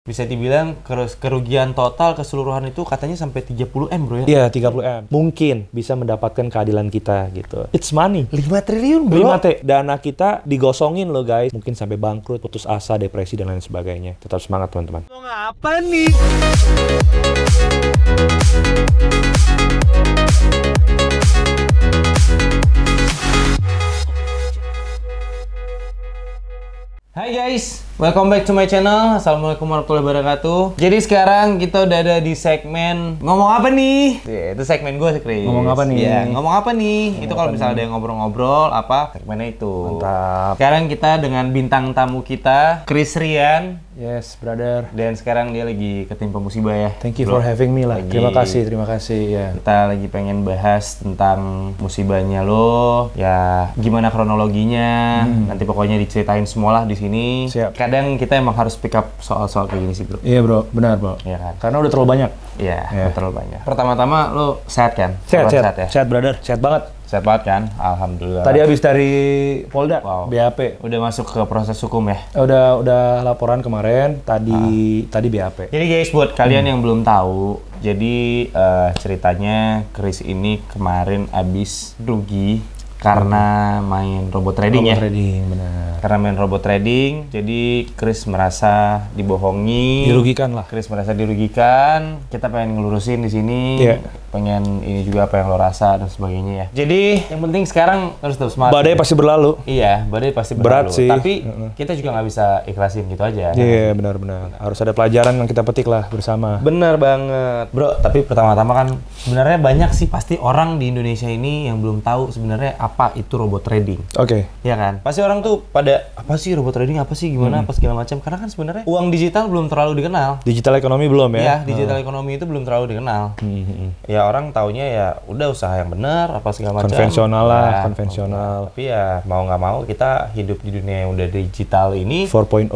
bisa dibilang kerugian total keseluruhan itu katanya sampai 30M bro ya? Iya, 30M. Mungkin bisa mendapatkan keadilan kita gitu. It's money. 5 triliun bro. 5 T. Dana kita digosongin loh guys. Mungkin sampai bangkrut, putus asa, depresi dan lain sebagainya. Tetap semangat teman-teman. Mau ngapa nih? Hai guys, Welcome back to my channel. Assalamualaikum warahmatullahi wabarakatuh. Jadi sekarang kita udah ada di segmen ngomong apa nih? Yeah, itu segmen gue sih, Chris. Ngomong apa nih? Ya, ngomong apa nih? Ngomong itu kalau misalnya ada yang ngobrol-ngobrol apa segmennya itu. Mantap. Sekarang kita dengan bintang tamu kita, Chris Rian. Yes, brother. Dan sekarang dia lagi ketimpa musibah ya. Thank you Bro. for having me lah. Lagi, terima kasih, terima kasih ya. Kita lagi pengen bahas tentang musibahnya lo, ya gimana kronologinya. Hmm. Nanti pokoknya diceritain semualah di sini. Siap. Kan kadang kita emang harus pick up soal-soal kayak gini sih bro. Iya bro, benar bro. Iya kan. Karena udah terlalu banyak. Iya, yeah. yeah. terlalu banyak. Pertama-tama lo sehat kan? Sehat, sehat, sehat, ya? sehat brother, sehat banget. Sehat banget kan, alhamdulillah. Tadi habis dari Polda, wow. BAP. Udah masuk ke proses hukum ya? Eh, udah, udah laporan kemarin. Tadi, ah. tadi BAP. Jadi guys, buat kalian hmm. yang belum tahu, jadi uh, ceritanya Chris ini kemarin abis rugi karena main robot trading robot ya. trading benar. Karena main robot trading, jadi Chris merasa dibohongi, dirugikan lah. Chris merasa dirugikan. Kita pengen ngelurusin di sini, yeah. pengen ini juga apa yang lo rasa dan sebagainya ya. Jadi yang penting sekarang terus terus semangat. Badai pasti berlalu. Iya, badai pasti berlalu. Berat sih. Tapi kita juga nggak bisa ikhlasin gitu aja. Kan? Iya yeah, kan? benar-benar. Harus ada pelajaran yang kita petik lah bersama. Benar banget, bro. Tapi pertama-tama kan sebenarnya banyak sih pasti orang di Indonesia ini yang belum tahu sebenarnya apa itu robot trading. Oke. Okay. Ya kan? Pasti orang tuh pada apa sih robot trading apa sih gimana hmm. apa segala macam karena kan sebenarnya uang digital belum terlalu dikenal. Digital ekonomi belum ya? Iya, hmm. digital hmm. ekonomi itu belum terlalu dikenal. Hmm, hmm, hmm. Ya orang taunya ya udah usaha yang benar apa segala macam. Konvensional lah, ya, konvensional. Tapi ya mau nggak mau kita hidup di dunia yang udah digital ini 4.0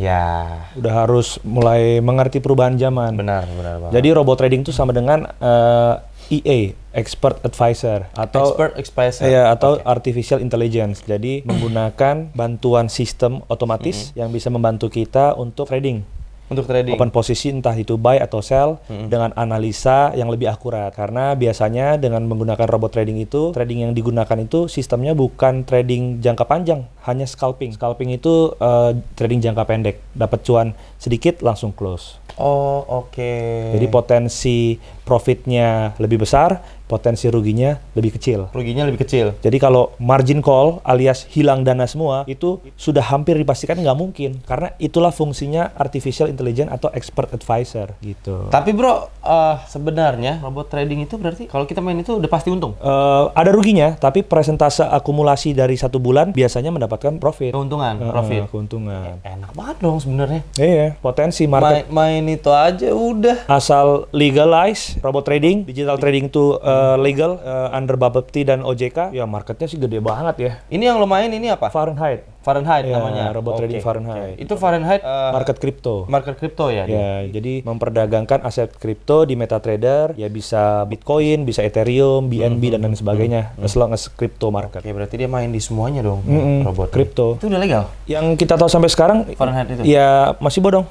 Ya. Udah harus mulai mengerti perubahan zaman. Benar, benar banget. Jadi robot trading itu sama dengan eh, EA expert advisor atau expert advisor ya atau okay. artificial intelligence jadi menggunakan bantuan sistem otomatis mm -hmm. yang bisa membantu kita untuk trading untuk trading open posisi entah itu buy atau sell mm -hmm. dengan analisa yang lebih akurat karena biasanya dengan menggunakan robot trading itu trading yang digunakan itu sistemnya bukan trading jangka panjang hanya scalping scalping itu uh, trading jangka pendek dapat cuan sedikit langsung close Oh, oke. Okay. Jadi potensi profitnya lebih besar, potensi ruginya lebih kecil. Ruginya lebih kecil. Jadi kalau margin call alias hilang dana semua itu sudah hampir dipastikan nggak mungkin karena itulah fungsinya artificial intelligence atau expert advisor gitu. Tapi bro, uh, sebenarnya robot trading itu berarti kalau kita main itu udah pasti untung. Uh, ada ruginya, tapi presentase akumulasi dari satu bulan biasanya mendapatkan profit. Keuntungan, uh, profit. keuntungan. Eh, enak banget dong sebenarnya. Iya, potensi market. Main, main itu aja udah. Asal legalize robot trading, digital trading itu uh, legal uh, under Bapepti dan OJK. Ya marketnya sih gede banget ya. Ini yang lumayan ini apa? Fahrenheit. Fahrenheit ya, namanya. Robot okay. trading Fahrenheit. Itu Fahrenheit uh, market crypto. Market crypto ya. Ya, jadi memperdagangkan aset kripto di MetaTrader ya bisa Bitcoin, bisa Ethereum, BNB hmm. dan lain sebagainya. Hmm. As long as kripto market. Oke, okay, berarti dia main di semuanya dong hmm. robot kripto. Itu udah legal? Yang kita tahu sampai sekarang Fahrenheit itu. Ya, masih bodong.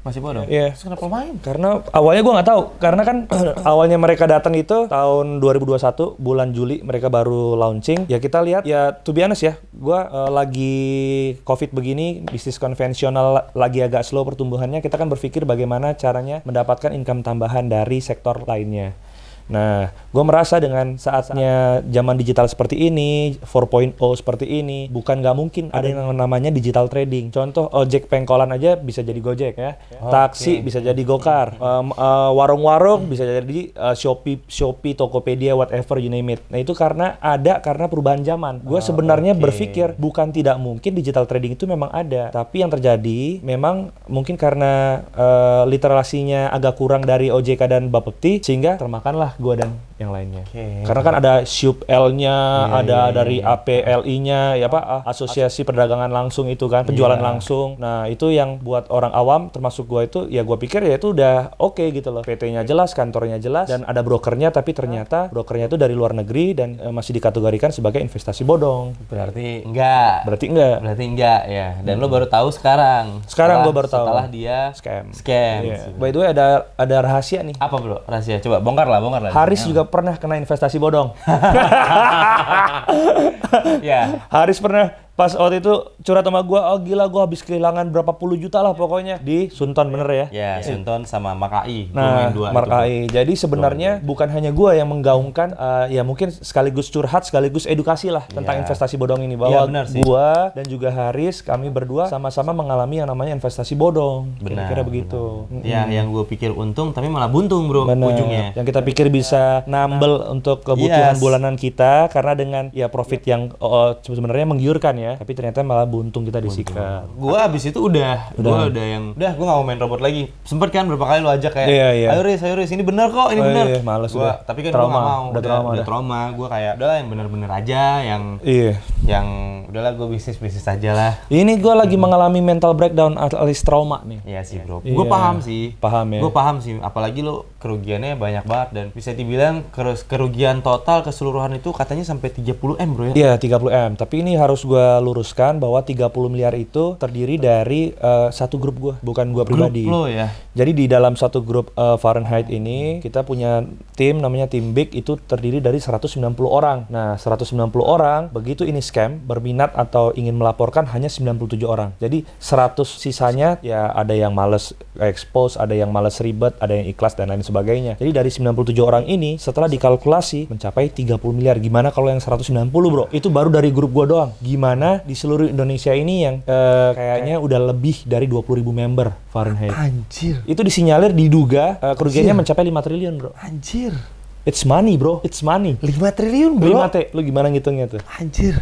Masih bodong? Iya. Yeah. Terus kenapa main? Karena awalnya gue nggak tahu. Karena kan awalnya mereka datang itu tahun 2021 bulan Juli mereka baru launching. Ya kita lihat ya to be honest ya, gue uh, lagi covid begini bisnis konvensional lagi agak slow pertumbuhannya. Kita kan berpikir bagaimana caranya mendapatkan income tambahan dari sektor lainnya. Nah, gue merasa dengan saatnya zaman digital seperti ini, 4.0 seperti ini, bukan nggak mungkin ada yang namanya digital trading. Contoh ojek pengkolan aja bisa jadi Gojek ya, ya taksi bisa jadi Gokar, eh, warung-warung bisa jadi eh, Shopee, Shopee, Tokopedia, whatever you name it. Nah itu karena ada karena perubahan zaman. Gue ah, sebenarnya berpikir bukan tidak mungkin digital trading itu memang ada, tapi yang terjadi memang mungkin karena eh, literasinya agak kurang dari OJK dan Bapepti sehingga termakanlah gue dan yang lainnya. Okay. Karena kan ada SUP L-nya, yeah, ada yeah, dari yeah. Iya. APLI-nya, ya Pak, Asosiasi Perdagangan Langsung itu kan, penjualan yeah. langsung. Nah, itu yang buat orang awam termasuk gua itu ya gua pikir ya itu udah oke okay, gitu loh. PT-nya jelas, kantornya jelas dan ada brokernya tapi ternyata brokernya itu dari luar negeri dan e, masih dikategorikan sebagai investasi bodong. Berarti enggak. Berarti enggak. Berarti enggak ya. Dan hmm. lo baru tahu sekarang. Sekarang setelah, gua baru tahu. Setelah dia scam. Scam. Yeah. By the way ada ada rahasia nih. Apa, Bro? Rahasia. Coba bongkar lah, bongkar lah. Haris iya. juga pernah kena investasi bodong. ya. Haris pernah pas waktu itu curhat sama gue, oh gila gue habis kehilangan berapa puluh juta lah pokoknya di Sunton bener ya? Ya, yeah, Sunton sama Makai. Nah, dua Makai. Itu. Jadi sebenarnya gitu. bukan hanya gue yang menggaungkan, uh, ya mungkin sekaligus curhat, sekaligus edukasi lah iya. tentang investasi bodong ini iya, bahwa yeah, gue dan juga Haris kami berdua sama-sama mengalami yang namanya investasi bodong. Benar. Kira-kira begitu. Ya Ya, yang gue pikir untung tapi malah buntung bro bener. ujungnya. Yang kita pikir bisa nambel nah. untuk kebutuhan yes. bulanan kita karena dengan ya profit iya. yang uh, sebenarnya menggiurkan ya Ya. tapi ternyata malah buntung kita disikat gue abis itu udah, udah. gue udah yang udah gue gak mau main robot lagi sempet kan berapa kali lo ajak kayak yeah, yeah. ayo Riz ayo Riz ini bener kok ini oh, bener iya, iya males gua, tapi kan gue gak mau udah, udah trauma, udah, trauma. gue kayak udah yang bener-bener aja yang iya yeah. yang udahlah gue bisnis bisnis aja lah ini gue lagi hmm. mengalami mental breakdown alias trauma nih iya sih bro yeah. gue paham sih paham ya gue paham sih apalagi lo kerugiannya banyak banget dan bisa dibilang kerugian total keseluruhan itu katanya sampai 30 m bro ya iya 30 m tapi ini harus gue luruskan bahwa 30 miliar itu terdiri dari uh, satu grup gua, bukan gue pribadi. lo ya. Jadi di dalam satu grup uh, Fahrenheit ini kita punya tim namanya tim Big itu terdiri dari 190 orang. Nah, 190 orang begitu ini scam berminat atau ingin melaporkan hanya 97 orang. Jadi 100 sisanya ya ada yang males expose, ada yang males ribet, ada yang ikhlas dan lain sebagainya. Jadi dari 97 orang ini setelah dikalkulasi mencapai 30 miliar. Gimana kalau yang 190, Bro? Itu baru dari grup gua doang. Gimana mana di seluruh Indonesia ini yang uh, kayaknya udah lebih dari 20 ribu member Fahrenheit. Anjir. Itu disinyalir diduga uh, kerugiannya Anjir. mencapai 5 triliun bro. Anjir. It's money bro, it's money. 5 triliun bro? 5 T, lu gimana ngitungnya tuh? Anjir.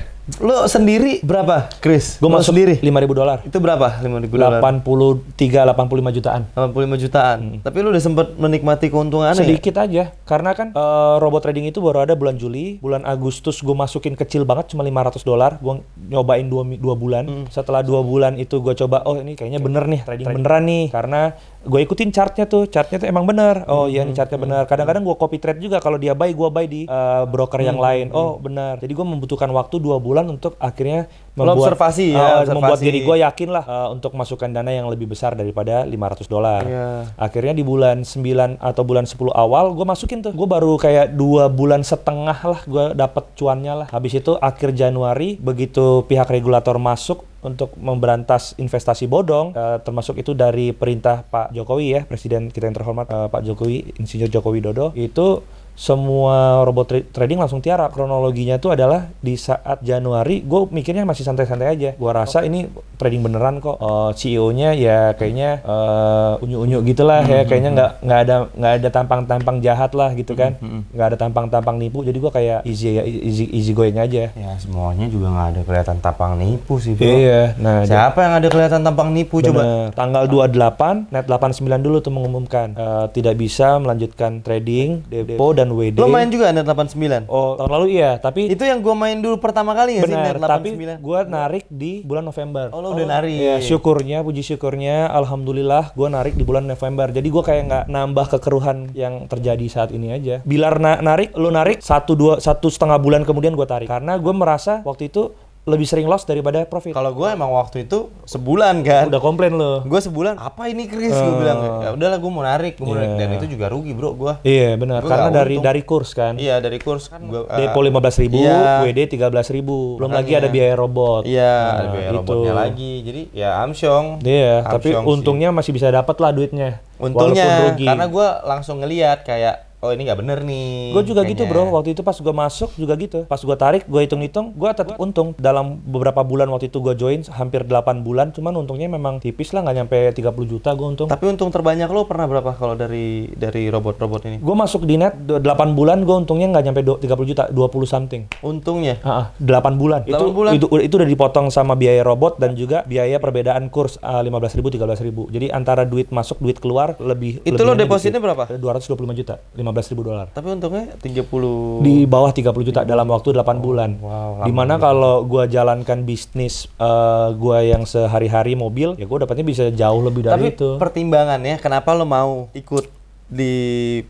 Lo sendiri berapa, Chris? Gue masuk sendiri ribu dolar. Itu berapa? ribu dolar. 83 85 jutaan. 85 jutaan. Hmm. Tapi lo udah sempet menikmati keuntungan ya? Sedikit ya? aja. Karena kan uh, robot trading itu baru ada bulan Juli, bulan Agustus gue masukin kecil banget cuma 500 dolar. Gue nyobain 2 2 bulan. Hmm. Setelah 2 bulan itu gue coba, oh ini kayaknya bener nih trading, trading. beneran nih karena gue ikutin chartnya tuh, chartnya tuh emang bener. Oh iya hmm. nih chartnya hmm. bener. Kadang-kadang gue copy trade juga kalau dia buy gue buy di uh, broker hmm. yang lain. Oh bener. Jadi gue membutuhkan waktu 2 bulan bulan untuk akhirnya membuat observasi ya, ah, observasi. membuat diri gue yakin lah uh, untuk masukkan dana yang lebih besar daripada 500 dolar. Yeah. Akhirnya di bulan 9 atau bulan 10 awal gue masukin tuh. Gue baru kayak dua bulan setengah lah gue dapet cuannya lah. Habis itu akhir Januari begitu pihak regulator masuk untuk memberantas investasi bodong uh, termasuk itu dari perintah Pak Jokowi ya presiden kita yang terhormat uh, Pak Jokowi insinyur Jokowi Dodo itu semua robot tra trading langsung tiara. Kronologinya itu adalah di saat Januari, gue mikirnya masih santai-santai aja. Gue rasa okay. ini trading beneran kok. Uh, eh, CEO-nya ya kayaknya unyu eh, unyu-unyu gitulah mm -hmm. ya, kayaknya hmm, nggak hmm. nggak ada nggak ada tampang-tampang jahat lah gitu hmm, kan, nggak mm -hmm. ada tampang-tampang nipu. Jadi gue kayak easy ya easy, easy going aja. Ya semuanya juga nggak ada kelihatan tampang nipu sih. Bro. Iya. Nah siapa yang ada kelihatan tampang nipu bener. coba? Tanggal 28, net 89 dulu tuh mengumumkan uh, tidak bisa melanjutkan trading depo dan dan WD. Lo main juga net 89? Oh, tahun lalu iya, tapi itu yang gue main dulu pertama kali ya sih net 89. Tapi gua narik di bulan November. Oh, lo oh, narik. Iya, syukurnya puji syukurnya alhamdulillah gua narik di bulan November. Jadi gua kayak nggak nambah kekeruhan yang terjadi saat ini aja. Bilar na narik, lo narik satu dua satu setengah bulan kemudian gua tarik karena gua merasa waktu itu lebih sering loss daripada profit. Kalau gue emang waktu itu sebulan kan. Udah komplain lo. Gue sebulan apa ini Chris? Uh, eh. gue bilang ya udahlah gue mau narik, gue yeah. dan iya. itu juga rugi bro gue. Iya yeah, benar. Karena dari untung. dari kurs kan. Iya dari kurs kan. Gua, Depo eh, lima belas ribu, yeah. WD tiga belas ribu. Belum Makanya. lagi ada biaya robot. Iya yeah, nah, ada biaya itu. robotnya lagi. Jadi ya amsyong. Iya. Yeah, tapi untungnya sih. masih bisa dapat lah duitnya. Untungnya. Walaupun rugi. Karena gue langsung ngeliat kayak oh ini nggak bener nih. Gue juga gitu, kayaknya. gitu bro, waktu itu pas gue masuk juga gitu. Pas gue tarik, gue hitung-hitung, gue tetap untung. Dalam beberapa bulan waktu itu gue join, hampir 8 bulan, cuman untungnya memang tipis lah, nggak nyampe 30 juta gue untung. Tapi untung terbanyak lo pernah berapa kalau dari dari robot-robot ini? Gue masuk di net 8 bulan, gue untungnya nggak nyampe 30 juta, 20 something. Untungnya? Uh -uh, 8 bulan. 8 itu, bulan? Itu, itu udah dipotong sama biaya robot dan juga biaya perbedaan kurs uh, belas ribu, 13 ribu. Jadi antara duit masuk, duit keluar lebih. Itu lo depositnya berapa? Dua dua ratus puluh lima juta. 15 ribu dolar. Tapi untungnya 30 di bawah 30 juta 30. dalam waktu 8 oh, bulan. Wow, Dimana kalau gua jalankan bisnis uh, gua yang sehari-hari mobil, ya gua dapatnya bisa jauh lebih dari Tapi itu. Tapi pertimbangannya kenapa lo mau ikut di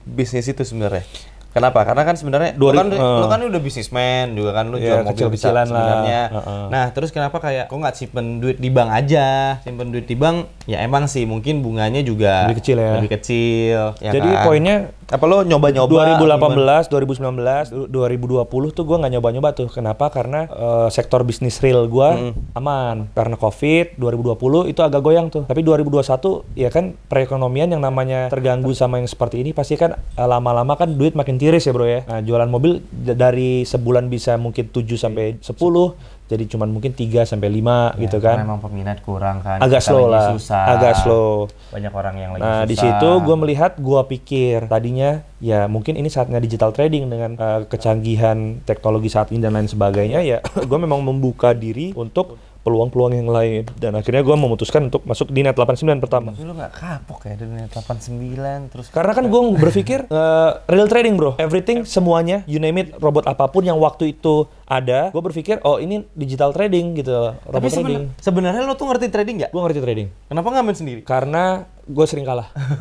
bisnis itu sebenarnya? Kenapa? Karena kan sebenarnya Dua, lo kan uh, lo eh. kan udah bisnismen juga kan lo yeah, mobil kecil kecilan sebenarnya. Uh, uh. Nah, terus kenapa kayak kok nggak simpen duit di bank aja? Simpen duit di bank ya emang sih mungkin bunganya juga lebih kecil ya. Lebih kecil. Ya Jadi kan? poinnya apa lo nyoba-nyoba 2018, 2019, 2020 tuh gue nggak nyoba-nyoba tuh. Kenapa? Karena uh, sektor bisnis real gue hmm. aman. Karena Covid 2020 itu agak goyang tuh. Tapi 2021 ya kan perekonomian yang namanya terganggu sama yang seperti ini pasti kan eh, lama-lama kan duit makin tiris ya, Bro ya. Nah, jualan mobil dari sebulan bisa mungkin 7 sampai 10 jadi cuma mungkin 3 sampai 5 ya, gitu kan. Memang peminat kurang kan. Agak Kita slow lah. Susah. Agak slow. Banyak orang yang lagi nah, susah. Nah, di situ gue melihat, gue pikir tadinya ya mungkin ini saatnya digital trading dengan uh, kecanggihan teknologi saat ini dan lain sebagainya ya gue memang membuka diri untuk peluang-peluang yang lain dan akhirnya gue memutuskan untuk masuk di net 89 pertama. lu gak kapok ya di net 89 terus karena kan gue berpikir uh, real trading bro everything semuanya you name it robot apapun yang waktu itu ada gue berpikir oh ini digital trading gitu robot tapi trading sebenarnya lo tuh ngerti trading nggak gue ngerti trading kenapa nggak main sendiri karena gue sering kalah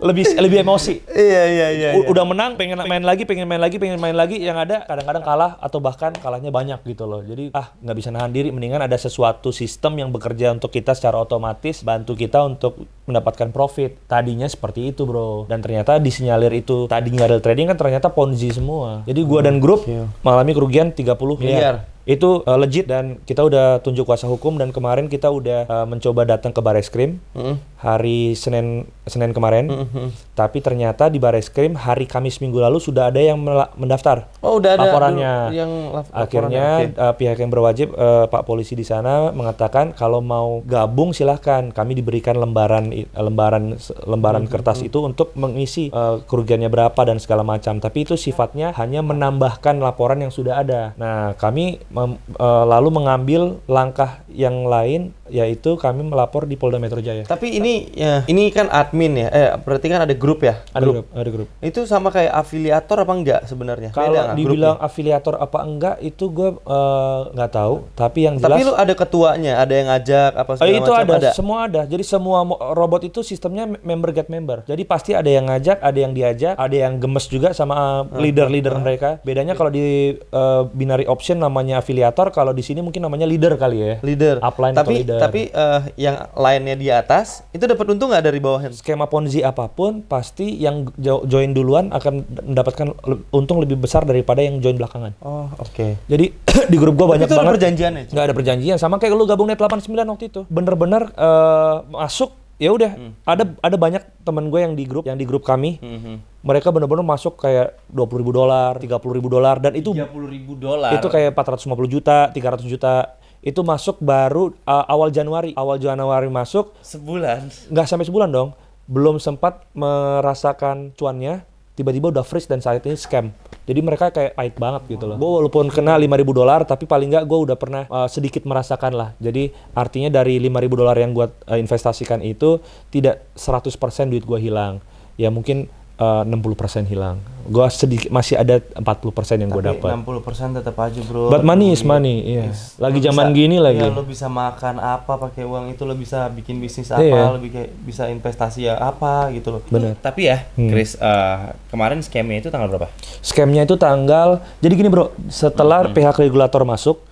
lebih lebih emosi iya iya iya, iya. udah menang pengen main lagi pengen main lagi pengen main lagi yang ada kadang-kadang kalah atau bahkan kalahnya banyak gitu loh jadi ah nggak bisa nahan diri mendingan ada sesuatu sistem yang bekerja untuk kita secara otomatis bantu kita untuk mendapatkan profit tadinya seperti itu bro dan ternyata disinyalir itu tadinya real trading kan ternyata ponzi semua semua. Jadi gua dan grup iya. mengalami kerugian 30 miliar. miliar itu uh, legit dan kita udah tunjuk kuasa hukum dan kemarin kita udah uh, mencoba datang ke Bareskrim mm -hmm. hari Senin Senin kemarin. Mm -hmm. Tapi ternyata di baris krim hari Kamis minggu lalu sudah ada yang mendaftar. Oh, udah ada laporannya. Yang Akhirnya laporannya. Uh, eh, pihak yang berwajib uh, Pak polisi di sana mengatakan kalau mau gabung silahkan kami diberikan lembaran lembaran lembaran mm -hmm. kertas itu untuk mengisi uh, kerugiannya berapa dan segala macam. Tapi itu sifatnya hanya menambahkan laporan yang sudah ada. Nah, kami mem, e, lalu mengambil langkah yang lain yaitu kami melapor di Polda Metro Jaya. Tapi ini ya, ini kan admin ya. Eh berarti kan ada grup ya? Ada grup, grup ada grup. Itu sama kayak afiliator apa enggak sebenarnya? Kalau dibilang grupnya? afiliator apa enggak itu gue nggak e, tahu, tapi yang jelas Tapi lu ada ketuanya, ada yang ngajak apa segala eh, itu macam ada, ada. Semua ada. Jadi semua robot itu sistemnya member get member. Jadi pasti ada yang ngajak, ada yang diajak, ada yang gemes juga sama e, leader-leader mereka. Bedanya kalau di e, binary option namanya afiliator, kalau di sini mungkin namanya leader kali ya. Leader. Upline tapi, atau leader. Tapi uh, yang lainnya di atas, itu dapat untung nggak dari bawahnya? Skema ponzi apapun, pasti yang join duluan akan mendapatkan untung lebih besar daripada yang join belakangan. Oh, oke. Okay. Jadi di grup gue banyak itu banget. Itu ada perjanjiannya? Nggak ada perjanjian. Sama kayak lu gabung net 89 waktu itu. Bener-bener uh, masuk ya udah hmm. ada ada banyak teman gue yang di grup yang di grup kami hmm. mereka bener-bener masuk kayak dua puluh ribu dolar tiga puluh ribu dolar dan itu tiga puluh ribu dolar itu kayak empat ratus lima puluh juta tiga ratus juta itu masuk baru uh, awal Januari awal Januari masuk sebulan nggak sampai sebulan dong belum sempat merasakan cuannya tiba-tiba udah freeze dan saat ini scam jadi mereka kayak pahit banget gitu loh. Gue walaupun kena 5000 gitu. dolar tapi paling nggak gue udah pernah uh, sedikit merasakan lah. Jadi artinya dari 5000 dolar yang gue uh, investasikan itu tidak 100% duit gue hilang. Ya mungkin Eh, uh, 60% hilang. Gua sedikit masih ada 40% yang gue dapat. 60% tetap aja, Bro. But money is money, iya. Yeah. Lagi zaman gini iya, lagi. Ya, lo bisa makan apa pakai uang itu, lo bisa bikin bisnis apa, yeah. lo bisa investasi ya apa gitu loh. Benar. Tapi ya, hmm. Chris, uh, kemarin scamnya itu tanggal berapa? Scamnya itu tanggal Jadi gini, Bro, setelah hmm. pihak regulator masuk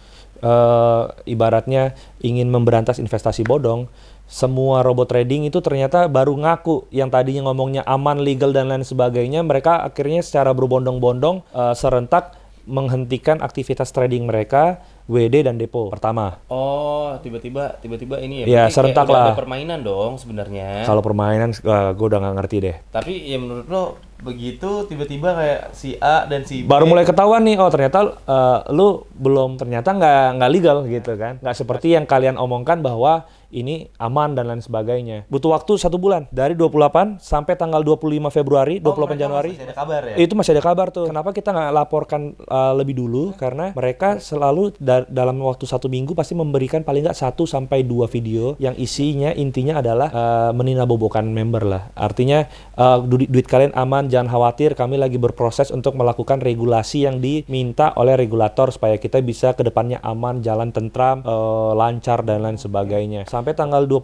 uh, ibaratnya ingin memberantas investasi bodong, semua robot trading itu ternyata baru ngaku yang tadinya ngomongnya aman, legal dan lain sebagainya, mereka akhirnya secara berbondong-bondong uh, serentak menghentikan aktivitas trading mereka WD dan depo pertama. Oh, tiba-tiba tiba-tiba ini ya. Ya serentak lah. Ada permainan dong sebenarnya. Kalau permainan uh, eh, gue udah nggak ngerti deh. Tapi ya menurut lo begitu tiba-tiba kayak si A dan si B. Baru mulai ketahuan nih, oh ternyata uh, lu belum ternyata nggak nggak legal gitu kan. Nggak seperti yang kalian omongkan bahwa ini aman dan lain sebagainya. Butuh waktu satu bulan dari 28 sampai tanggal 25 Februari, 28 Januari. Masih ada kabar ya? Itu masih ada kabar tuh. Kenapa kita nggak laporkan uh, lebih dulu? Hmm. Karena mereka selalu da dalam waktu satu minggu pasti memberikan paling nggak satu sampai dua video yang isinya intinya adalah uh, bobokan member lah. Artinya uh, duit kalian aman, jangan khawatir. Kami lagi berproses untuk melakukan regulasi yang diminta oleh regulator supaya kita bisa ke depannya aman, jalan tentram, uh, lancar dan lain sebagainya. Sampai tanggal 25 uh,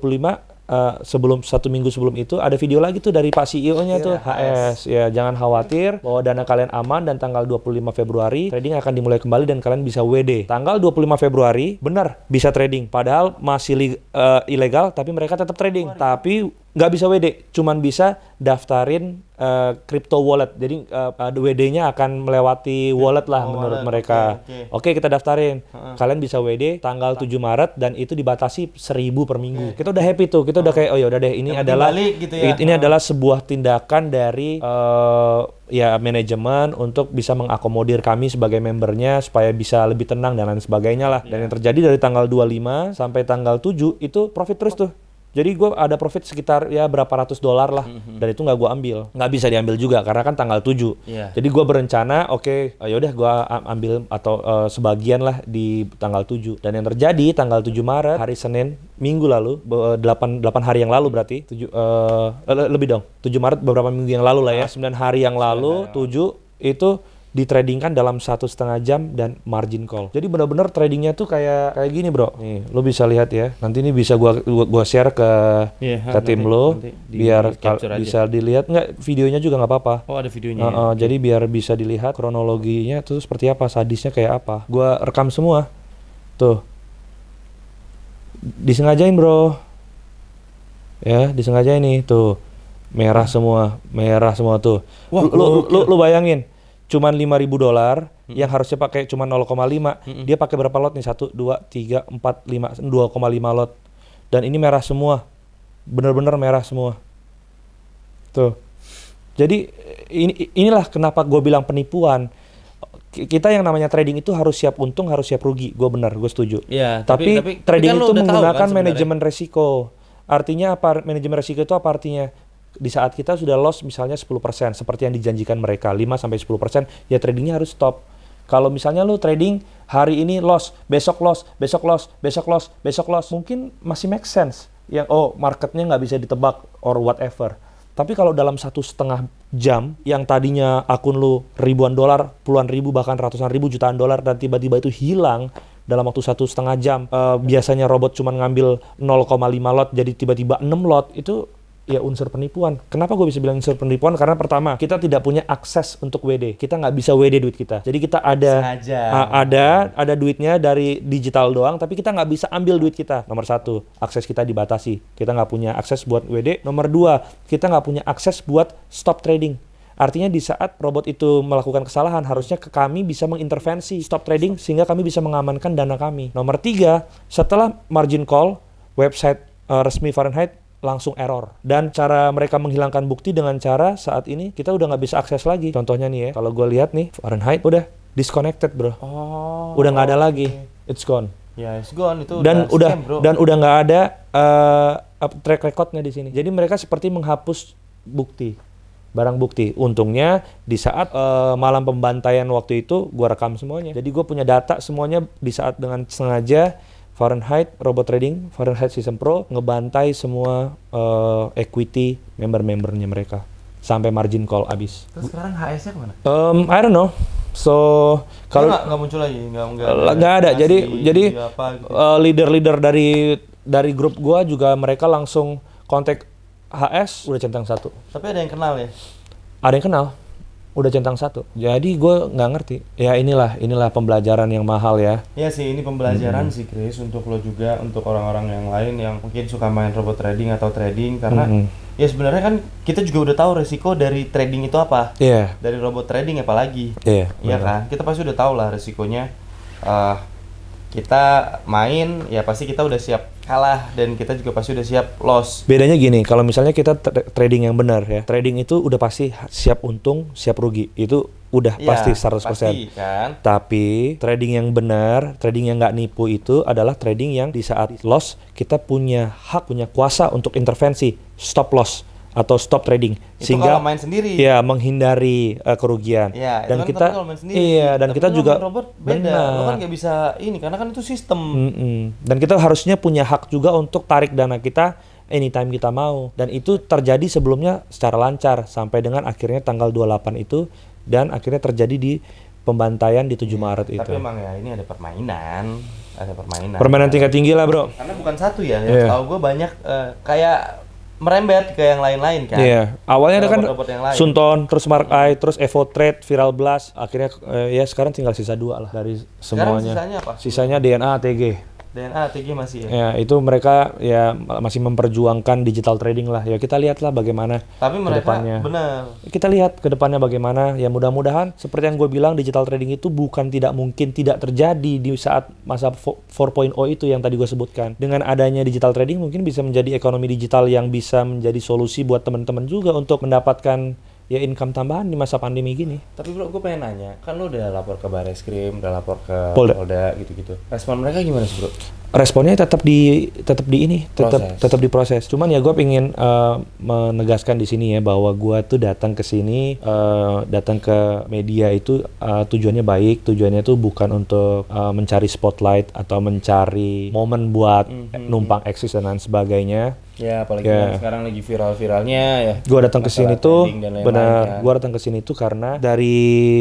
eh, sebelum satu minggu sebelum itu ada video lagi tuh dari Pak CEO-nya yeah, tuh HS. Iya, HS. Ya, jangan khawatir bahwa dana kalian aman dan tanggal 25 Februari trading akan dimulai kembali dan kalian bisa WD. Tanggal 25 Februari benar bisa trading. Padahal masih uh, ilegal tapi mereka tetap trading. Tapi nggak bisa WD, cuman bisa daftarin uh, crypto wallet. Jadi uh, eh, eh, WD-nya akan melewati iya, wallet lah oh, menurut wallet. mereka. Oke, okay, okay. okay, kita daftarin. Uh -huh. Kalian bisa WD tanggal 7 Maret dan itu dibatasi 1000 per minggu. Okay. Kita udah happy tuh. Kita uh -huh. udah kayak oh ya udah deh ini Yang adalah gitu ya. ini uh -huh. adalah sebuah tindakan dari uh, ya manajemen untuk bisa mengakomodir kami sebagai membernya supaya bisa lebih tenang dan lain sebagainya lah. Yeah. Dan iya. yang terjadi dari tanggal 25 sampai tanggal 7 itu profit terus tuh jadi gue ada profit sekitar ya berapa ratus dolar lah. Mm-hmm. Dan itu nggak gue ambil, nggak bisa diambil juga karena kan tanggal 7. Yeah. Iya. Jadi gue berencana, oke, okay, eh, yaudah gue ambil atau uh, sebagian lah di tanggal 7. Dan yang terjadi tanggal 7 Maret hari Senin minggu lalu, 8 8 eh, hari yang lalu berarti 7 uh, lebih dong. 7 Maret beberapa minggu yang lalu lah ya, 9 nah, hari yang lalu, 7 itu di trading kan dalam satu setengah jam dan margin call. Jadi benar-benar tradingnya tuh kayak kayak gini bro. Nih lo bisa lihat ya. Nanti ini bisa gua gua, gua share ke yeah, ke tim lo di, biar bisa dilihat nggak videonya juga nggak apa-apa. Oh ada videonya. Uh, uh, ya. Jadi biar bisa dilihat kronologinya tuh seperti apa, sadisnya kayak apa. Gua rekam semua. Tuh. Disengajain bro. Ya disengajain ini tuh merah semua merah semua tuh Wah, lu, lu, lu, lu bayangin cuman 5000 dolar hmm. yang harusnya pakai cuma 0,5 hmm. dia pakai berapa lot nih 1 2 3 4 5 2,5 lot dan ini merah semua bener-bener merah semua tuh jadi ini inilah kenapa gue bilang penipuan kita yang namanya trading itu harus siap untung harus siap rugi gue benar gue setuju ya, tapi, tapi, tapi trading tapi kan itu kan menggunakan kan, manajemen resiko artinya apa manajemen resiko itu apa artinya di saat kita sudah loss misalnya 10% seperti yang dijanjikan mereka 5 sampai 10% ya tradingnya harus stop. Kalau misalnya lo trading hari ini loss, besok loss, besok loss, besok loss, besok loss, mungkin masih make sense. Yang oh marketnya nggak bisa ditebak or whatever. Tapi kalau dalam satu setengah jam yang tadinya akun lu ribuan dolar, puluhan ribu bahkan ratusan ribu jutaan dolar dan tiba-tiba itu hilang dalam waktu satu setengah jam, uh, biasanya robot cuma ngambil 0,5 lot jadi tiba-tiba 6 lot itu ya unsur penipuan. Kenapa gue bisa bilang unsur penipuan? Karena pertama kita tidak punya akses untuk WD, kita nggak bisa WD duit kita. Jadi kita ada uh, ada ada duitnya dari digital doang, tapi kita nggak bisa ambil duit kita. Nomor satu, akses kita dibatasi, kita nggak punya akses buat WD. Nomor dua, kita nggak punya akses buat stop trading. Artinya di saat robot itu melakukan kesalahan, harusnya ke kami bisa mengintervensi stop trading sehingga kami bisa mengamankan dana kami. Nomor tiga, setelah margin call, website uh, resmi Fahrenheit langsung error. Dan cara mereka menghilangkan bukti dengan cara saat ini kita udah nggak bisa akses lagi. Contohnya nih ya, kalau gue lihat nih Fahrenheit udah disconnected bro. Oh. Udah nggak ada okay. lagi. It's gone. Ya, yeah, it's gone itu dan udah, udah scam, bro. dan udah nggak ada uh, track recordnya di sini. Jadi mereka seperti menghapus bukti barang bukti. Untungnya di saat uh, malam pembantaian waktu itu gue rekam semuanya. Jadi gue punya data semuanya di saat dengan sengaja Fahrenheit robot trading Fahrenheit System Pro ngebantai semua uh, equity member-membernya mereka sampai margin call abis. Terus sekarang HS-nya kemana? Um, I don't know. So kalau nggak muncul lagi, nggak nggak ada. ada. Jadi jadi gitu. uh, leader-leader dari dari grup gua juga mereka langsung kontak HS udah centang satu. Tapi ada yang kenal ya? Ada yang kenal udah centang satu jadi gue nggak ngerti ya inilah inilah pembelajaran yang mahal ya ya sih ini pembelajaran hmm sih Chris untuk lo juga untuk orang-orang yang lain yang mungkin suka main robot trading atau trading karena hmm ya sebenarnya kan kita juga udah tahu resiko dari trading itu apa yeah. dari robot trading apalagi iya yeah, ya kan kita pasti udah tahu lah resikonya uh, kita main ya pasti kita udah siap kalah dan kita juga pasti udah siap loss. Bedanya gini, kalau misalnya kita tra trading yang benar ya, trading itu udah pasti siap untung, siap rugi. Itu udah ya, pasti 100%. Pasti, kan? Tapi trading yang benar, trading yang nggak nipu itu adalah trading yang di saat loss kita punya hak, punya kuasa untuk intervensi, stop loss atau stop trading itu sehingga kalau main sendiri ya menghindari uh, kerugian ya, dan kan kita kalau main sendiri, iya dan tapi kita juga Robert beda benar. lo kan gak bisa ini karena kan itu sistem mm -mm. dan kita harusnya punya hak juga untuk tarik dana kita anytime kita mau dan itu terjadi sebelumnya secara lancar sampai dengan akhirnya tanggal 28 itu dan akhirnya terjadi di pembantaian di 7 ya, Maret tapi itu. Tapi emang ya ini ada permainan, ada permainan. Permainan tingkat tinggi lah, Bro. Karena bukan satu ya, yeah. Iya. tahu gue banyak uh, kayak merembet ke yang lain-lain kan. Iya. Awalnya ada kan Sunton, terus Mark I, terus Evo Trade, Viral Blast. Akhirnya eh, ya sekarang tinggal sisa dua lah dari semuanya. Sekarang sisanya apa? Sisanya DNA, ATG. DNA ATG masih ya. Ya, itu mereka ya masih memperjuangkan digital trading lah. Ya kita lihatlah bagaimana Tapi mereka kedepannya. benar. Kita lihat ke depannya bagaimana. Ya mudah-mudahan seperti yang gue bilang digital trading itu bukan tidak mungkin tidak terjadi di saat masa 4.0 itu yang tadi gue sebutkan. Dengan adanya digital trading mungkin bisa menjadi ekonomi digital yang bisa menjadi solusi buat teman-teman juga untuk mendapatkan ya income tambahan di masa pandemi gini. Tapi bro, gue pengen nanya, kan lo udah lapor ke Baris Krim, udah lapor ke Polda, Polda gitu-gitu. Respon mereka gimana sih bro? Responnya tetap di tetap di ini, tetap Proses. tetap diproses. Cuman ya gue pengen uh, eh, menegaskan di sini ya bahwa gue tuh datang ke sini, uh, datang ke media itu uh, tujuannya baik, tujuannya tuh bukan untuk uh, mencari spotlight atau mencari momen buat mm -hmm. numpang eksis dan lain sebagainya Ya, apalagi ya. sekarang lagi viral-viralnya ya. Gua datang ke sini tuh benar, kan. gua datang ke sini tuh karena dari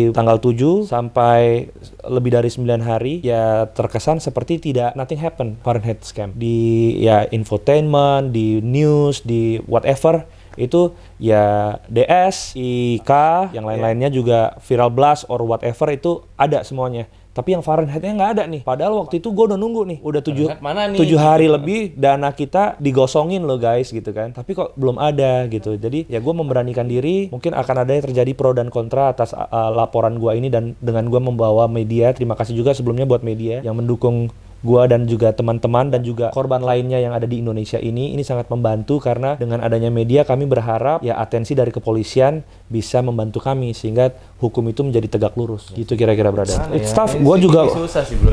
tanggal 7 sampai lebih dari 9 hari ya terkesan seperti tidak nothing happen Fahrenheit scam di ya infotainment, di news, di whatever itu ya DS, IK, yang ya. lain-lainnya juga viral blast or whatever itu ada semuanya. Tapi yang Fahrenheitnya nggak ada nih. Padahal waktu itu gue udah nunggu nih, udah tujuh mana nih? tujuh hari lebih dana kita digosongin loh guys gitu kan. Tapi kok belum ada gitu. Jadi ya gue memberanikan diri. Mungkin akan ada yang terjadi pro dan kontra atas uh, laporan gue ini dan dengan gue membawa media. Terima kasih juga sebelumnya buat media yang mendukung gua dan juga teman-teman dan juga korban lainnya yang ada di Indonesia ini ini sangat membantu karena dengan adanya media kami berharap ya atensi dari kepolisian bisa membantu kami sehingga hukum itu menjadi tegak lurus ya. gitu kira-kira berada. It's ya. tough. Gue juga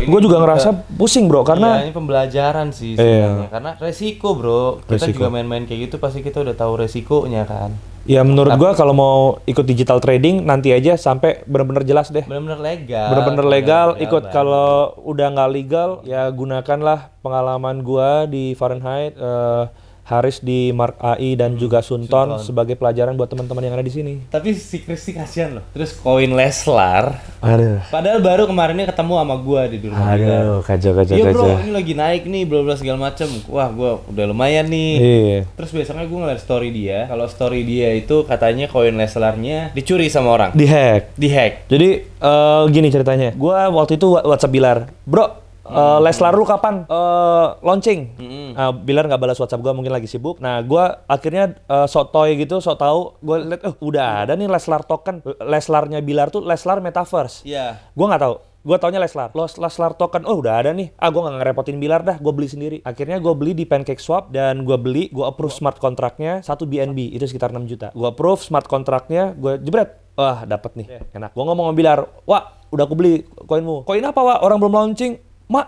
gua juga ngerasa pusing bro karena ya, ini pembelajaran sih sebenarnya iya. karena resiko bro kita resiko. juga main-main kayak gitu pasti kita udah tahu resikonya kan. Ya menurut gue gua kalau mau ikut digital trading nanti aja sampai benar-benar jelas deh. Benar-benar legal. Benar-benar legal bener ikut kalau udah nggak legal ya gunakanlah pengalaman gua di Fahrenheit uh, Haris di Mark AI dan hmm, juga Sunton, Sunton sebagai pelajaran buat teman-teman yang ada di sini. Tapi si Kristi kasihan loh. Terus koin Leslar. Aduh. Padahal baru kemarinnya ketemu sama gua di dulu. Aduh, kacau kacau Iya bro, ini lagi naik nih, bla bla segala macem. Wah, gua udah lumayan nih. Iya. Terus biasanya gua ngeliat story dia. Kalau story dia itu katanya koin Leslarnya dicuri sama orang. Di hack, di hack. Jadi uh, gini ceritanya. Gua waktu itu WhatsApp Bilar, bro Uh, eh, Leslar lu kapan uh, launching? Mm-hmm. Uh, Bilar nggak balas WhatsApp gue mungkin lagi sibuk. Nah gue akhirnya uh, sok toy gitu, sok tahu. Gue lihat, uh, udah ada nih Leslar token. Leslarnya Bilar tuh Leslar Metaverse. Iya. Yeah. Gue nggak tahu gue taunya Leslar, Los Leslar token, oh udah ada nih, ah gue nggak ngerepotin Bilar dah, gue beli sendiri. Akhirnya gue beli di Pancake Swap dan gue beli, gue approve smart kontraknya satu BNB, itu sekitar 6 juta. Gue approve smart kontraknya, gue jebret, wah dapat nih, iya. enak. Gue ngomong sama Bilar, wah udah aku beli koinmu, koin apa wah orang belum launching, Mak,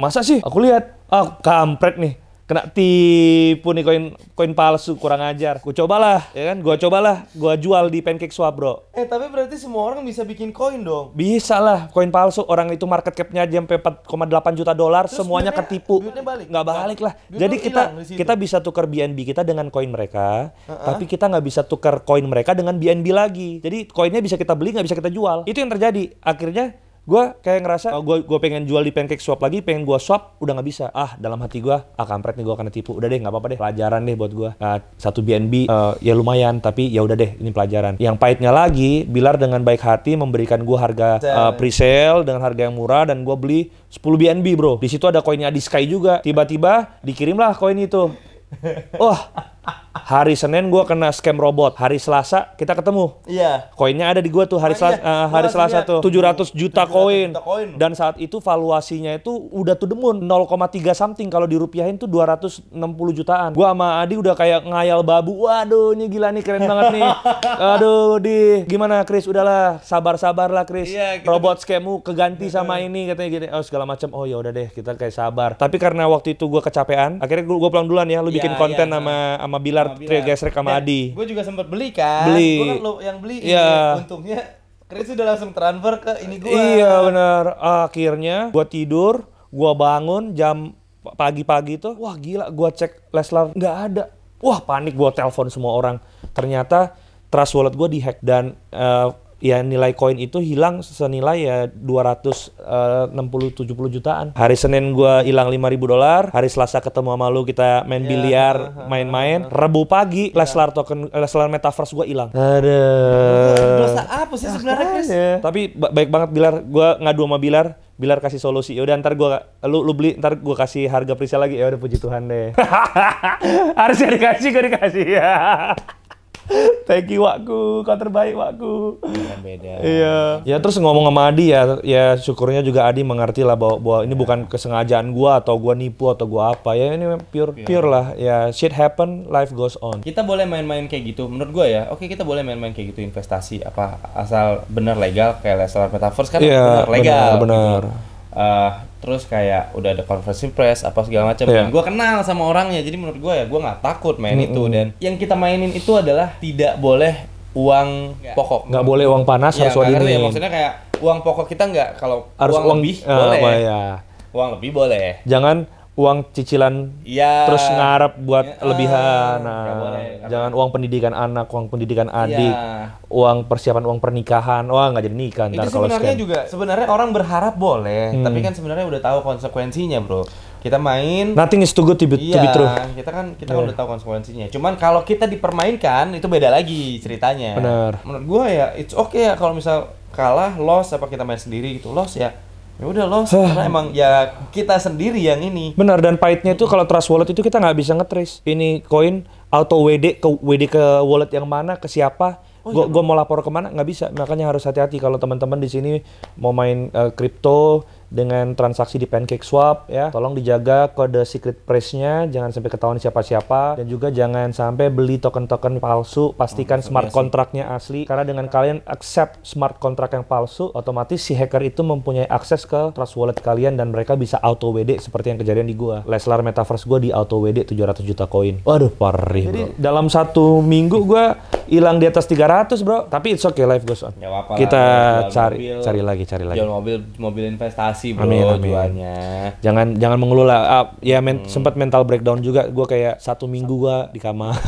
masa sih? Aku lihat, ah kampret nih kena tipu nih koin koin palsu kurang ajar. Gua cobalah, ya kan? Gua cobalah, gua jual di pancake swap, Bro. Eh, tapi berarti semua orang bisa bikin koin dong. Bisa lah, koin palsu orang itu market cap-nya aja sampai 4,8 juta dolar, semuanya duitnya, ketipu. Duitnya balik. Nggak balik lah. Duit Jadi kita kita bisa tukar BNB kita dengan koin mereka, uh huh tapi kita nggak bisa tukar koin mereka dengan BNB lagi. Jadi koinnya bisa kita beli, nggak bisa kita jual. Itu yang terjadi. Akhirnya gue kayak ngerasa oh, gue gue pengen jual di pancake swap lagi pengen gue swap udah nggak bisa ah dalam hati gue ah kampret nih gue akan tipu udah deh nggak apa-apa deh pelajaran deh buat gue uh, ah, satu BNB uh, eh, ya lumayan tapi ya udah deh ini pelajaran yang pahitnya lagi Bilar dengan baik hati memberikan gue harga uh, pre-sale dengan harga yang murah dan gue beli 10 BNB bro di situ ada koinnya di Sky juga tiba-tiba dikirimlah koin itu wah oh, Hari Senin gue kena scam robot. Hari Selasa kita ketemu. Iya. Koinnya ada di gue tuh hari nah, oh, Selasa, iya. uh, hari Selasa tuh 700 juta koin. Dan saat itu valuasinya itu udah tuh demun 0,3 something kalau dirupiahin tuh 260 jutaan. Gua sama Adi udah kayak ngayal babu. Waduh, ini gila nih keren banget nih. Aduh, di gimana Chris? Udahlah, sabar-sabar lah Chris. Iya, gitu. Robot scamu keganti sama ini katanya gini. Oh segala macam. Oh ya udah deh, kita kayak sabar. Tapi karena waktu itu gue kecapean, akhirnya gue pulang duluan ya. Lu iya, bikin iya, konten iya. sama, sama sama Bilar, sama Bilar. gesrek sama Adi. Gue juga sempat beli kan. Beli. Gue kan lo yang beli. Iya. Yeah. Untungnya Chris udah langsung transfer ke ini gue. Iya benar. Akhirnya gue tidur, gue bangun jam pagi-pagi itu. wah gila. Gue cek Leslar nggak ada. Wah panik gue telepon semua orang. Ternyata Trust Wallet gue dihack dan uh, ya nilai koin itu hilang senilai ya 260 70 eh, jutaan. Hari Senin gua hilang 5000 dolar, hari Selasa ketemu sama lu kita main ya, biliar, main-main. Uh, uh, Rabu pagi yeah. Leslar token Leslar metaverse gua hilang. Ada. Dosa apa sih ya sebenarnya, Chris? Tapi baik banget biliar gua ngadu sama biliar, Bilar kasih solusi. Yaudah ntar gue. lu lu beli ntar gue kasih harga perisa lagi. Ya udah puji Tuhan deh. Harusnya dikasih gua dikasih. Thank you wakku, kau terbaik wakku. Iya, beda. Iya. Ya terus ngomong sama Adi ya, ya syukurnya juga Adi mengerti lah bahwa, bahwa ini ya. bukan kesengajaan gua atau gua nipu atau gua apa ya ini pure pure iya. pure lah ya shit happen, life goes on. Kita boleh main-main kayak gitu, menurut gua ya. Oke kita boleh main-main kayak gitu investasi apa asal benar legal kayak Lesnar metaverse kan ya, bener legal. Gitu uh, terus kayak udah ada konversi press apa segala macam yeah. gue kenal sama orangnya jadi menurut gue ya gue nggak takut main mm -hmm. itu dan yang kita mainin itu adalah tidak boleh uang nggak. pokok nggak boleh uang panas iya, ya, harus uang ini ya, maksudnya kayak uang pokok kita nggak kalau harus uang, uang lebih uh, boleh ya. uang lebih boleh jangan uang cicilan ya. terus ngarep buat ya. lebihan. Eh, nah, boleh, jangan uang pendidikan anak, uang pendidikan iya. adik, ya. uang persiapan uang pernikahan. Wah, nggak jadi nikah ntar Itu kalau sebenarnya juga sebenarnya orang berharap boleh, hmm. tapi kan sebenarnya udah tahu konsekuensinya, Bro. Kita main Nothing is too good to be, iya, to be iya, true. kita kan kita kan yeah. udah tahu konsekuensinya. Cuman kalau kita dipermainkan itu beda lagi ceritanya. Benar. Menurut gua ya it's okay ya kalau misal kalah, loss apa kita main sendiri gitu. Loss ya ya udah loh karena emang ya kita sendiri yang ini benar dan pahitnya itu kalau trust wallet itu kita nggak bisa ngetris ini koin auto WD ke WD ke wallet yang mana ke siapa Oh, gua, iya. gua mau lapor kemana nggak bisa makanya harus hati-hati kalau teman-teman di sini mau main eh, kripto uh, dengan transaksi di Pancake Swap ya. Tolong dijaga kode secret price-nya, jangan sampai ketahuan siapa-siapa dan juga jangan sampai beli token-token palsu. Pastikan oh, smart kontraknya iya asli karena dengan kalian accept smart contract yang palsu, otomatis si hacker itu mempunyai akses ke trust wallet kalian dan mereka bisa auto WD seperti yang kejadian di gua. Leslar Metaverse gua di auto WD 700 juta koin. Waduh, parih, Jadi, dalam satu minggu gua hilang di atas 300, Bro. Tapi it's okay, life goes on. Ya, apa Kita cari mobil, cari lagi, cari lagi. Jual mobil mobil investasi kasih bro amin, amin. jualnya. Jangan jangan mengelola. Uh, ah, ya men, hmm. sempat mental breakdown juga. Gue kayak satu minggu gue di kamar,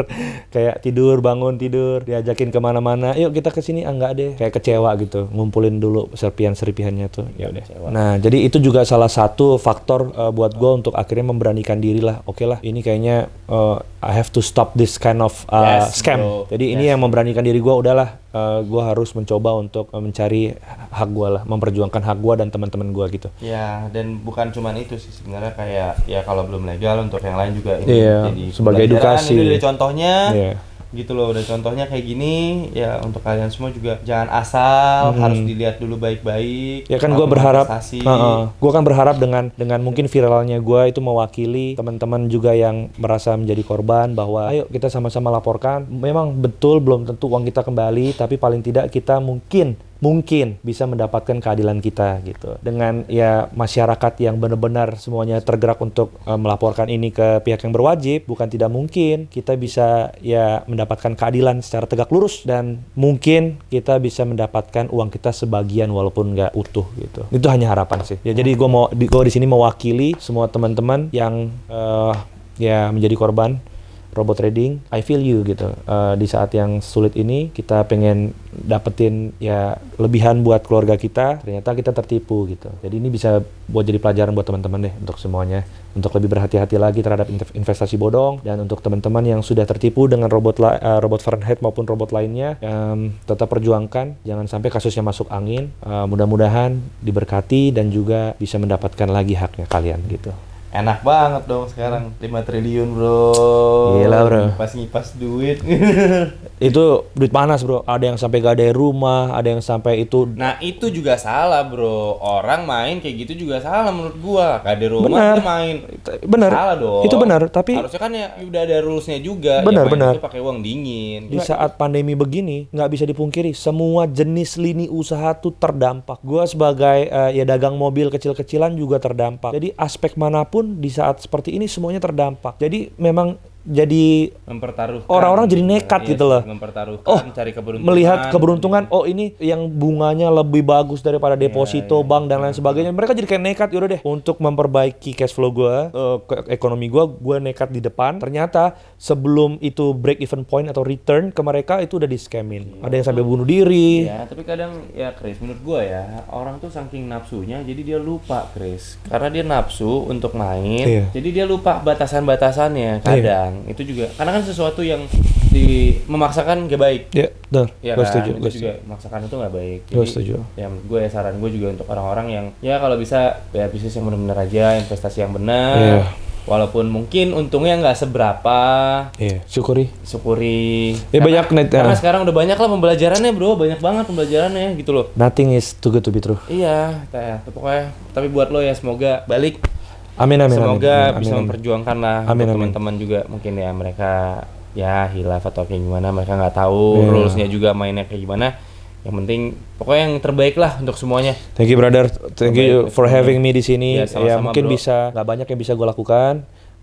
kayak tidur bangun tidur, diajakin kemana-mana. Yuk kita ke sini, ah deh. Kayak kecewa gitu. Ngumpulin dulu serpihan-serpihannya tuh. Ya udah. Nah jadi itu juga salah satu faktor uh, buat gue untuk akhirnya memberanikan diri lah. Oke okay lah, ini kayaknya uh, I have to stop this kind of uh, yes, scam. Bro. Jadi yes. ini yang memberanikan diri gue udahlah. Uh, gue harus mencoba untuk mencari hak gue lah, memperjuangkan hak gue dan teman-teman teman-teman gue gitu ya dan bukan cuma itu sih sebenarnya kayak ya kalau belum legal untuk yang lain juga ini yeah, jadi sebagai edukasi ini udah contohnya yeah. gitu loh udah contohnya kayak gini ya untuk kalian semua juga jangan asal hmm. harus dilihat dulu baik-baik ya kan gue berharap uh -uh. gue kan berharap dengan dengan mungkin viralnya gue itu mewakili teman-teman juga yang merasa menjadi korban bahwa ayo kita sama-sama laporkan memang betul belum tentu uang kita kembali tapi paling tidak kita mungkin mungkin bisa mendapatkan keadilan kita gitu dengan ya masyarakat yang benar-benar semuanya tergerak untuk uh, melaporkan ini ke pihak yang berwajib bukan tidak mungkin kita bisa ya mendapatkan keadilan secara tegak lurus dan mungkin kita bisa mendapatkan uang kita sebagian walaupun nggak utuh gitu itu hanya harapan sih ya jadi gue mau gue di sini mewakili semua teman-teman yang uh, ya menjadi korban robot trading, I feel you gitu. Uh, di saat yang sulit ini kita pengen dapetin ya lebihan buat keluarga kita, ternyata kita tertipu gitu. Jadi ini bisa buat jadi pelajaran buat teman-teman deh untuk semuanya untuk lebih berhati-hati lagi terhadap investasi bodong dan untuk teman-teman yang sudah tertipu dengan robot uh, robot Fahrenheit maupun robot lainnya um, tetap perjuangkan jangan sampai kasusnya masuk angin uh, mudah-mudahan diberkati dan juga bisa mendapatkan lagi haknya kalian gitu enak banget dong sekarang 5 triliun bro gila bro ngipas ngipas duit itu duit panas bro ada yang sampai gak ada rumah ada yang sampai itu nah itu juga salah bro orang main kayak gitu juga salah menurut gua gak ada rumah benar. main benar salah dong itu benar tapi harusnya kan ya udah ada rulesnya juga benar ya benar pakai uang dingin di saat pandemi begini nggak bisa dipungkiri semua jenis lini usaha tuh terdampak gua sebagai uh, ya dagang mobil kecil-kecilan juga terdampak jadi aspek manapun pun di saat seperti ini semuanya terdampak. Jadi memang jadi mempertaruhkan orang-orang jadi nekat iya, gitu loh. Mempertaruhkan oh, cari keberuntungan. Melihat keberuntungan, oh ini yang bunganya lebih bagus daripada iya, deposito, iya, bank dan iya. lain sebagainya. Mereka jadi kayak nekat yaudah deh untuk memperbaiki cash flow gue eh, uh, ekonomi gue gue nekat di depan. Ternyata sebelum itu break even point atau return ke mereka itu udah di scamin. Iya, ada yang sampai bunuh diri. Iya, tapi kadang ya Chris menurut gua ya, orang tuh saking nafsunya jadi dia lupa Chris. Karena dia nafsu untuk main, iya. jadi dia lupa batasan-batasannya iya. kadang. Iya. Itu juga karena kan sesuatu yang di memaksakan gak baik. Iya, benar. Ya, gue kan? setuju. gua gue juga setuju. maksakan itu gak baik. Jadi, gue setuju. Ya gua gue ya saran gua juga untuk orang-orang yang ya kalau bisa ya bisnis yang benar-benar aja, investasi yang benar. Iya walaupun mungkin untungnya nggak seberapa iya syukuri syukuri ya, karena, banyak net karena uh. sekarang udah banyak lah pembelajarannya bro banyak banget pembelajarannya gitu loh nothing is too good to be true iya ya, pokoknya tapi buat lo ya semoga balik amin amin semoga amin, amin, bisa amin, memperjuangkan lah amin, teman-teman juga mungkin ya mereka ya hilaf atau kayak gimana mereka nggak tahu yeah. rulesnya juga mainnya kayak gimana yang penting pokoknya yang terbaik lah untuk semuanya. Thank you brother, thank you for having me di sini. Ya, sama -sama, ya mungkin bro. bisa nggak banyak yang bisa gue lakukan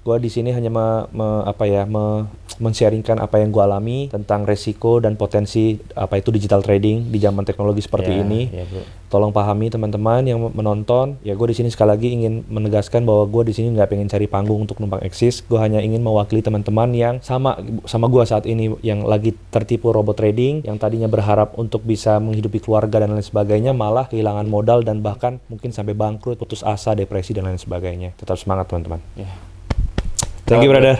gue di sini hanya me, me, apa ya me, men-sharingkan apa yang gue alami tentang resiko dan potensi apa itu digital trading di zaman teknologi seperti yeah, ini. Yeah, Tolong pahami teman-teman yang menonton. Ya gue di sini sekali lagi ingin menegaskan bahwa gue di sini nggak pengen cari panggung untuk numpang eksis. Gue hanya ingin mewakili teman-teman yang sama sama gue saat ini yang lagi tertipu robot trading, yang tadinya berharap untuk bisa menghidupi keluarga dan lain sebagainya, malah kehilangan modal dan bahkan mungkin sampai bangkrut, putus asa, depresi dan lain sebagainya. Tetap semangat teman-teman. Ya. Thank you brother.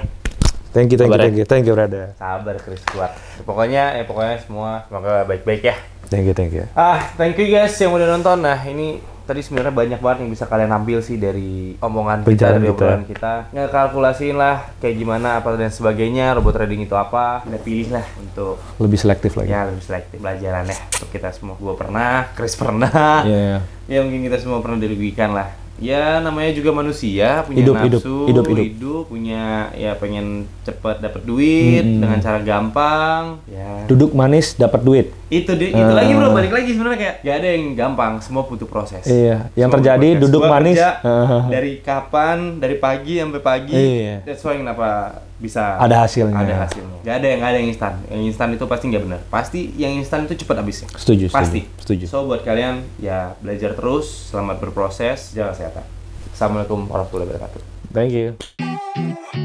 Thank you, thank you, thank you, eh. thank you, brother. Sabar, Chris kuat. Pokoknya, ya pokoknya semua semoga baik-baik ya. Thank you, thank you. Ah, thank you guys yang udah nonton. Nah, ini tadi sebenarnya banyak banget yang bisa kalian ambil sih dari omongan kita, dari obrolan kita. Ngekalkulasiin lah kayak gimana apa dan sebagainya, robot trading itu apa. Udah pilih lah untuk lebih selektif lagi. Ya, lebih selektif pelajaran ya untuk kita semua. Gua pernah, Chris pernah. Iya. Yeah. Ya mungkin kita semua pernah dirugikan lah ya namanya juga manusia punya hidup, nafsu hidup, hidup, hidup. hidup punya ya pengen cepet dapat duit hmm. dengan cara gampang ya. duduk manis dapat duit itu dia, itu uh, lagi bro balik lagi sebenarnya kayak gak ya ada yang gampang semua butuh proses iya semua yang terjadi proses. duduk Gua manis uh, dari kapan dari pagi sampai pagi iya. that's why kenapa bisa ada hasilnya ada hasilnya gak ada yang gak ada yang instan yang instan itu pasti nggak benar pasti yang instan itu cepat habisnya setuju pasti setuju so buat kalian ya belajar terus selamat berproses jaga kesehatan assalamualaikum warahmatullahi wabarakatuh thank you